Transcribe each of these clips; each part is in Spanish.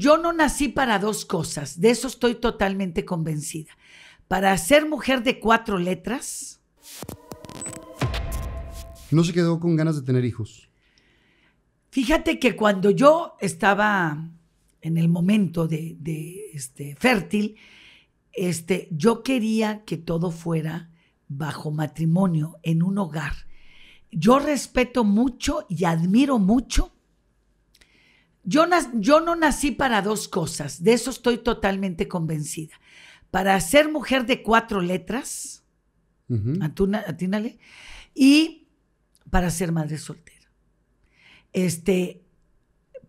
Yo no nací para dos cosas, de eso estoy totalmente convencida. Para ser mujer de cuatro letras. ¿No se quedó con ganas de tener hijos? Fíjate que cuando yo estaba en el momento de, este, fértil, este, yo quería que todo fuera bajo matrimonio, en un hogar. Yo respeto mucho y admiro mucho yo, no nací para dos cosas, de eso estoy totalmente convencida. Para ser mujer de cuatro letras, atínale, y para ser madre soltera. Este,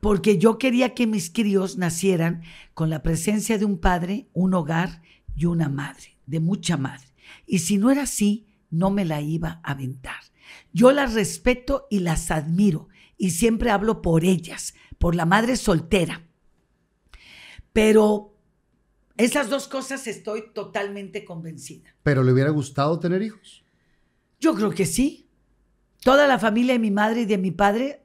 porque yo quería que mis críos nacieran con la presencia de un padre, un hogar y una madre, de mucha madre. Y si no era así, no me la iba a aventar. Yo las respeto y las admiro, y siempre hablo por ellas, por la madre soltera. Pero esas dos cosas estoy totalmente convencida. ¿Pero le hubiera gustado tener hijos? Yo creo que sí. Toda la familia de mi madre y de mi padre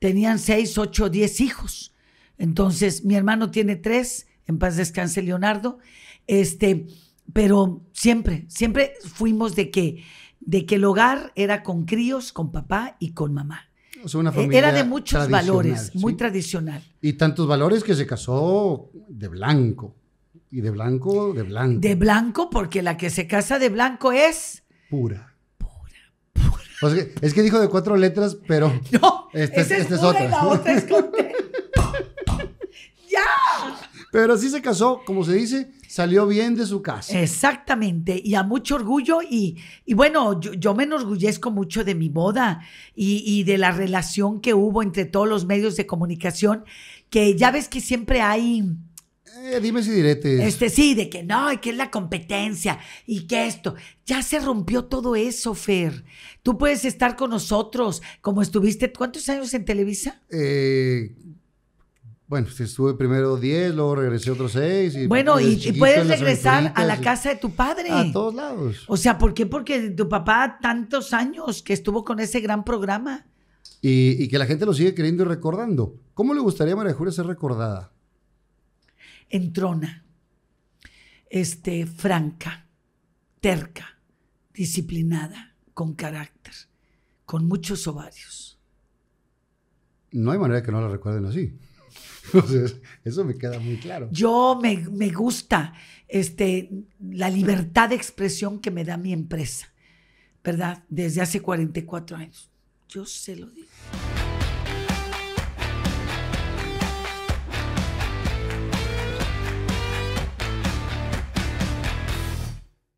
tenían seis, ocho, diez hijos. Entonces, mi hermano tiene tres, en paz descanse Leonardo. Este, pero siempre, siempre fuimos de que, de que el hogar era con críos, con papá y con mamá. Eh, era de muchos valores, muy tradicional. Y tantos valores que se casó de blanco. Y de blanco, de blanco. De blanco, porque la que se casa de blanco es. Pura. Pura, pura. es que dijo de cuatro letras, pero. esta, es, otra. Pero así se casó, como se dice, salió bien de su casa. Exactamente, y a mucho orgullo. Y, y bueno, yo, me enorgullezco mucho de mi boda y, de la relación que hubo entre todos los medios de comunicación, que ya ves que siempre hay... Eh, dime si direte Este sí, de que no, y que es la competencia, y que esto. Ya se rompió todo eso, Fer. Tú puedes estar con nosotros, como estuviste, ¿cuántos años en Televisa? Eh, bueno, estuve primero 10, luego regresé otros 6. bueno, y, puedes regresar a la casa de tu padre. A todos lados. O sea, ¿por qué? Porque tu papá tantos años que estuvo con ese gran programa. Y, que la gente lo sigue queriendo y recordando. ¿Cómo le gustaría a María Julia ser recordada? Entrona, este, franca, terca, disciplinada, con carácter, con muchos ovarios. No hay manera que no la recuerden así. eso me queda muy claro. Yo me, gusta este, la libertad de expresión que me da mi empresa, ¿verdad? Desde hace 44 años. Yo se lo digo.